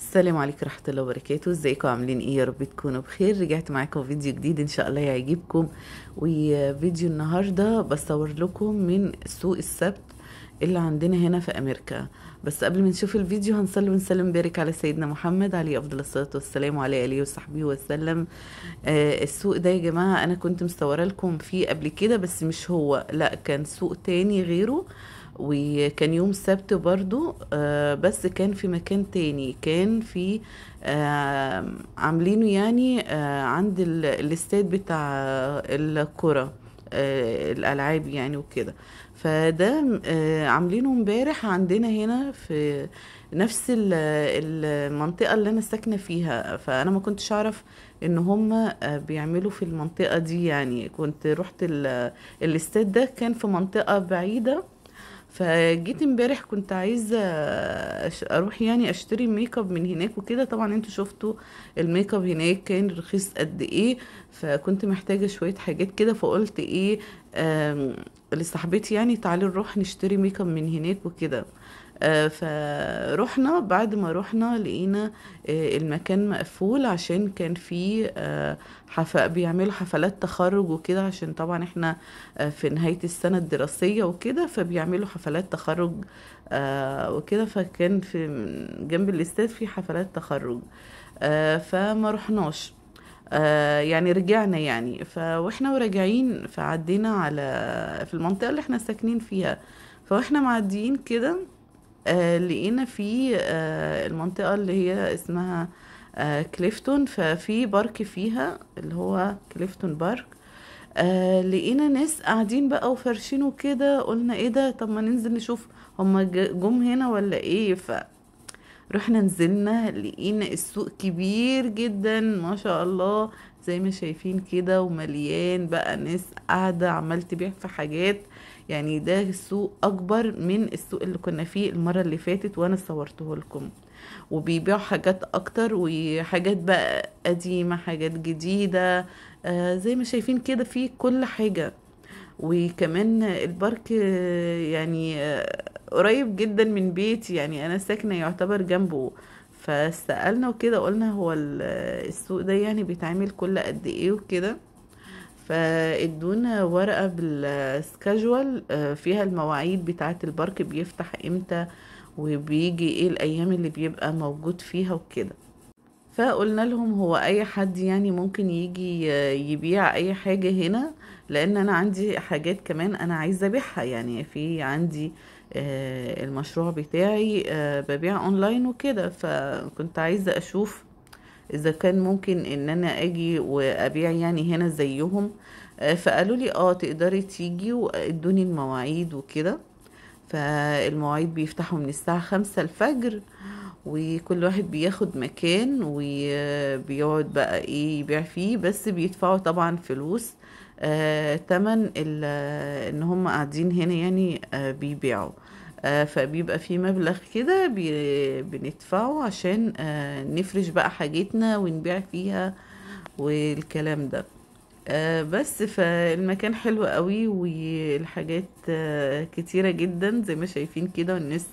السلام عليكم ورحمة الله وبركاته ازيكم عاملين ايه يا رب تكونوا بخير رجعت معاكم فيديو جديد ان شاء الله يعجبكم وفيديو النهاردة بصور لكم من سوق السبت اللي عندنا هنا في امريكا بس قبل ما نشوف الفيديو هنصلي ونسلم بارك على سيدنا محمد عليه افضل الصلاه والسلام وعلى اله وصحبه وسلم آه السوق ده يا جماعه انا كنت مصوره لكم فيه قبل كده بس مش هو لا كان سوق تاني غيره وكان يوم سبت برضو آه بس كان في مكان تاني كان في آه عاملينه يعني آه عند الاستاد بتاع آه، الكرة آه، الالعاب يعني وكده فده آه، عاملينه امبارح عندنا هنا في نفس المنطقه اللي انا ساكنه فيها فانا ما كنتش اعرف ان هم بيعملوا في المنطقه دي يعني كنت رحت الاستاد ده كان في منطقه بعيده فجيت امبارح كنت عايزه اروح يعني اشتري ميك اب من هناك وكده طبعا انتوا شفتوا الميك اب هناك كان رخيص قد ايه فكنت محتاجه شويه حاجات كده فقلت ايه لصاحبتي يعني تعالي نروح نشتري ميك اب من هناك وكده آه، فروحنا بعد ما روحنا لقينا آه، المكان مقفول عشان كان في آه، حف... بيعملوا حفلات تخرج وكده عشان طبعا احنا في نهاية السنة الدراسية وكده فبيعملوا حفلات تخرج وكده فكان في جنب الاستاد في حفلات تخرج فما رحناش يعني رجعنا يعني فاحنا وراجعين فعدينا على في المنطقه اللي احنا ساكنين فيها فاحنا معديين كده آه لقينا في آه المنطقة اللي هي اسمها آه كليفتون ففي بارك فيها اللي هو كليفتون بارك آه لقينا ناس قاعدين بقى وفرشينه كده قلنا ايه ده طب ما ننزل نشوف هما جم هنا ولا ايه ف رحنا نزلنا لقينا السوق كبير جدا ما شاء الله زي ما شايفين كده ومليان بقى ناس قاعدة عمال تبيع في حاجات يعني ده السوق اكبر من السوق اللي كنا فيه المره اللي فاتت وانا صورته لكم وبيبيعوا حاجات اكتر وحاجات بقى قديمه حاجات جديده آه زي ما شايفين كده في كل حاجه وكمان البارك يعني آه، قريب جدا من بيتي يعني انا ساكنه يعتبر جنبه فسالنا وكده قلنا هو السوق ده يعني بيتعمل كل قد ايه وكده فادونا ورقه بالسكاجوال آه، فيها المواعيد بتاعه البارك بيفتح امتى وبيجي ايه الايام اللي بيبقى موجود فيها وكده فقلنا لهم هو اي حد يعني ممكن يجي آه، يبيع اي حاجة هنا لان انا عندي حاجات كمان انا عايزة ابيعها يعني في عندي آه، المشروع بتاعي ببيع اونلاين وكده فكنت عايزة اشوف اذا كان ممكن ان انا اجي وابيع يعني هنا زيهم آه، فقالوا لي اه تقدري تيجي وادوني المواعيد وكده فالمواعيد بيفتحوا من الساعة خمسة الفجر وكل واحد بياخد مكان وبيقعد بقى ايه يبيع فيه بس بيدفعوا طبعا فلوس آه تمن ان هم قاعدين هنا يعني آه بيبيعوا آه فبيبقى في مبلغ كده بندفعه عشان آه نفرش بقى حاجتنا ونبيع فيها والكلام ده آه بس فالمكان حلو قوي والحاجات آه كتيرة جدا زي ما شايفين كده والناس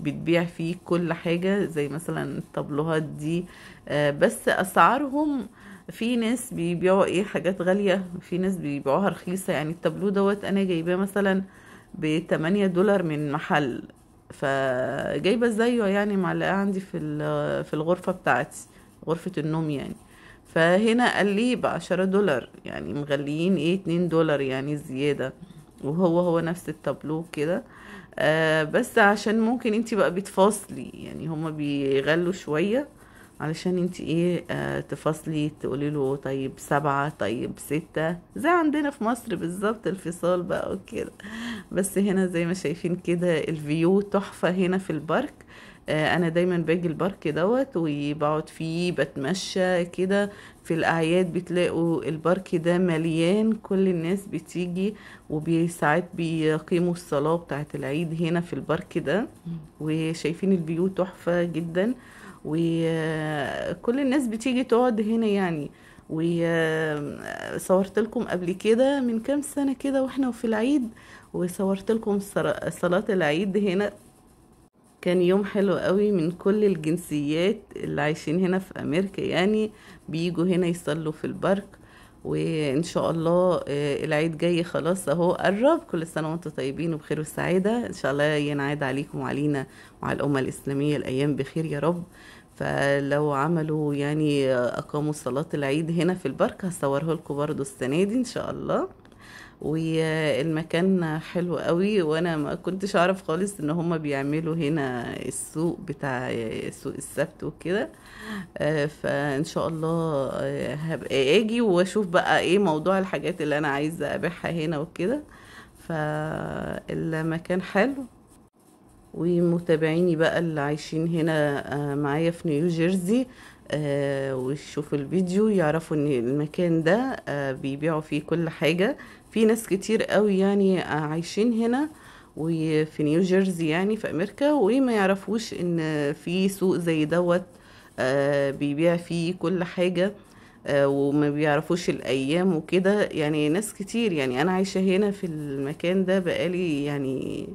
بتبيع فيه كل حاجة زي مثلا الطبلوهات دي آه بس أسعارهم في ناس بيبيعوا ايه حاجات غالية في ناس بيبيعوها رخيصة يعني التابلو دوت انا جايباه مثلا آه ب 8 دولار من محل فجايبه زيه يعني معلقاه عندي في في الغرفه بتاعتي غرفه النوم يعني فهنا قال لي بعشرة دولار يعني مغليين ايه اتنين دولار يعني زيادة وهو هو نفس التابلو كده آه بس عشان ممكن انتي بقى بتفاصلي يعني هما بيغلوا شوية علشان انت ايه آه تفصلي تقولي له طيب سبعة طيب ستة زي عندنا في مصر بالظبط الفصال بقى وكده بس هنا زي ما شايفين كده الفيو تحفة هنا في البارك آه انا دايما باجي البارك دوت وبقعد فيه بتمشى كده في الاعياد بتلاقوا البارك ده مليان كل الناس بتيجي وساعات بيقيموا الصلاة بتاعت العيد هنا في البارك ده وشايفين الفيو تحفة جدا وكل الناس بتيجي تقعد هنا يعني وصورت لكم قبل كده من كام سنة كده واحنا في العيد وصورت لكم صلاة العيد هنا كان يوم حلو قوي من كل الجنسيات اللي عايشين هنا في امريكا يعني بيجوا هنا يصلوا في البرك وان شاء الله آه، العيد جاي خلاص اهو قرب كل سنه وانتم طيبين وبخير وسعاده ان شاء الله ينعاد عليكم وعلينا وعلى الامه الاسلاميه الايام بخير يا رب فلو عملوا يعني اقاموا صلاه العيد هنا في البرك هصوره لكم برضو السنه دي ان شاء الله والمكان حلو قوي وانا ما كنتش اعرف خالص ان هما بيعملوا هنا السوق بتاع سوق السبت وكده آه، فان شاء الله آه، هبقى اجي واشوف بقى ايه موضوع الحاجات اللي انا عايزه ابيعها هنا وكده فالمكان حلو ومتابعيني بقى اللي عايشين هنا آه، معايا في نيو آه، ويشوفوا الفيديو يعرفوا ان المكان ده آه، بيبيعوا فيه كل حاجة في ناس كتير قوي يعني عايشين هنا وفي نيو يعني في امريكا وما يعرفوش ان في سوق زي دوت بيبيع فيه كل حاجة وما بيعرفوش الايام وكده يعني ناس كتير يعني انا عايشة هنا في المكان ده بقالي يعني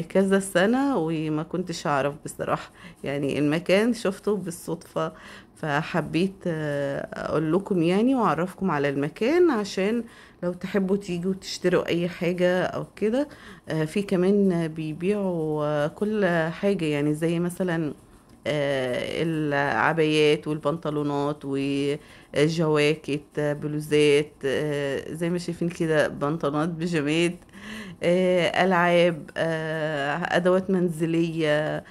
كذا سنة وما كنتش أعرف بصراحة يعني المكان شفته بالصدفة فحبيت آه، أقول لكم يعني وأعرفكم على المكان عشان لو تحبوا تيجوا تشتروا أي حاجة أو كده آه، في كمان بيبيعوا آه، كل حاجة يعني زي مثلا آه، العبايات والبنطلونات والجواكت بلوزات آه، زي ما شايفين كده بنطلونات بيجامات آه، العاب ادوات منزليه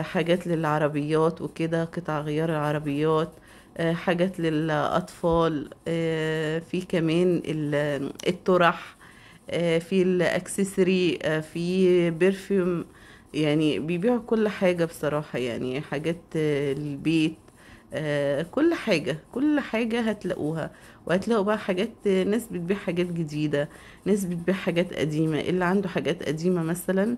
حاجات للعربيات وكده قطع غيار العربيات حاجات للاطفال في كمان الطرح في الاكسسري في برفيوم يعني بيبيعوا كل حاجة بصراحة يعني حاجات البيت آه، كل حاجة كل حاجة هتلاقوها وهتلاقوا بقى حاجات ناس بتبيع حاجات جديدة ناس بتبيع حاجات قديمة اللي عنده حاجات قديمة مثلا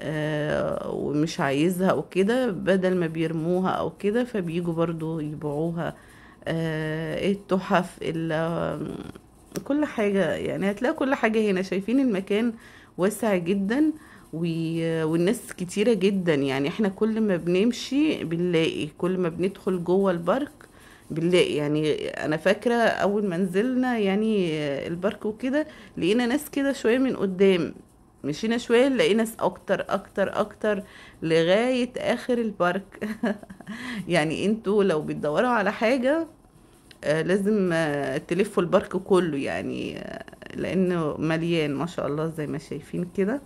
آه، ومش عايزها او كده بدل ما بيرموها او كده فبيجوا برضو يبيعوها آه، إيه التحف كل حاجة يعني هتلاقوا كل حاجة هنا شايفين المكان واسع جدا والناس كتيرة جدا يعني احنا كل ما بنمشي بنلاقي كل ما بندخل جوه البارك بنلاقي يعني انا فاكرة اول ما نزلنا يعني البرك وكده لقينا ناس كده شوية من قدام مشينا شوية لقينا ناس اكتر اكتر اكتر لغاية اخر البارك يعني انتوا لو بتدوروا على حاجة آه، لازم آه، تلفوا البارك كله يعني آه، لانه مليان ما شاء الله زي ما شايفين كده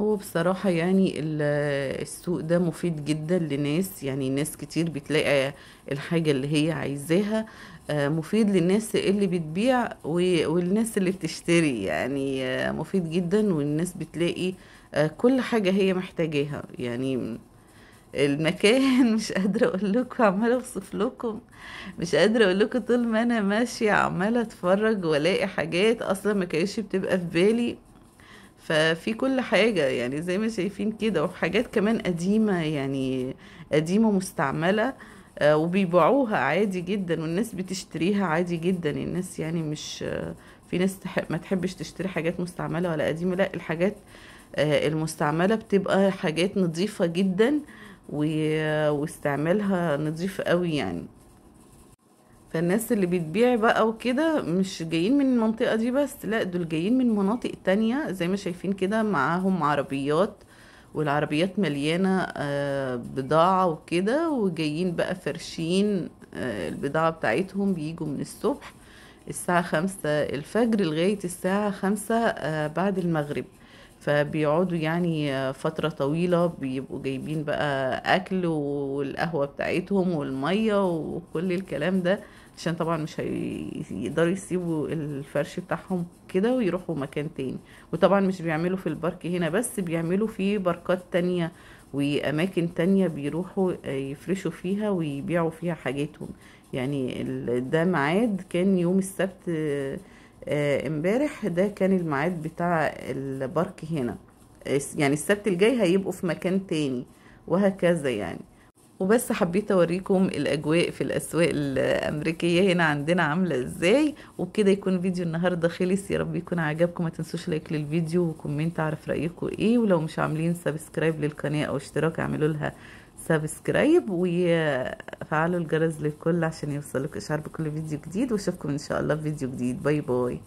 هو بصراحة يعني السوق ده مفيد جدا لناس يعني ناس كتير بتلاقي الحاجة اللي هي عايزاها آه، مفيد للناس اللي بتبيع و- والناس اللي بتشتري يعني آه، مفيد جدا والناس بتلاقي آه، كل حاجة هي محتاجاها يعني المكان مش قادرة اقول لكم عمالة اوصف لكم مش قادرة اقول لكم طول ما انا ماشية عمالة اتفرج والاقي حاجات اصلا ما كانش بتبقى في بالي ففي كل حاجة يعني زي ما شايفين كده وفي حاجات كمان قديمة يعني قديمة مستعملة آه، وبيبيعوها عادي جدا والناس بتشتريها عادي جدا الناس يعني مش آه، في ناس ما تحبش تشتري حاجات مستعملة ولا قديمة لا الحاجات آه، المستعملة بتبقى حاجات نظيفة جدا واستعمالها نظيف قوي يعني فالناس اللي بتبيع بقى وكده مش جايين من المنطقة دي بس لا دول جايين من مناطق تانية زي ما شايفين كده معاهم عربيات والعربيات مليانة آه، بضاعة وكده وجايين بقى فرشين آه، البضاعة بتاعتهم بيجوا من الصبح الساعة خمسة الفجر لغاية الساعة خمسة آه، بعد المغرب فبيقعدوا يعني فترة طويلة بيبقوا جايبين بقى أكل والقهوة بتاعتهم والمية وكل الكلام ده عشان طبعا مش هيقدروا يسيبوا الفرش بتاعهم كده ويروحوا مكان تاني وطبعا مش بيعملوا في البارك هنا بس بيعملوا في باركات تانية واماكن تانية بيروحوا يفرشوا فيها ويبيعوا فيها حاجاتهم يعني ده ميعاد كان يوم السبت آه، امبارح ده كان الميعاد بتاع البارك هنا يعني السبت الجاي هيبقوا في مكان تاني وهكذا يعني وبس حبيت اوريكم الاجواء في الاسواق الامريكيه هنا عندنا عامله ازاي وبكده يكون فيديو النهارده خلص يا رب يكون عجبكم ما تنسوش لايك للفيديو وكومنت اعرف رايكم ايه ولو مش عاملين سبسكرايب للقناه او اشتراك اعملوا لها سبسكرايب وفعلوا الجرس للكل عشان يوصلك اشعار بكل فيديو جديد واشوفكم ان شاء الله في فيديو جديد باي باي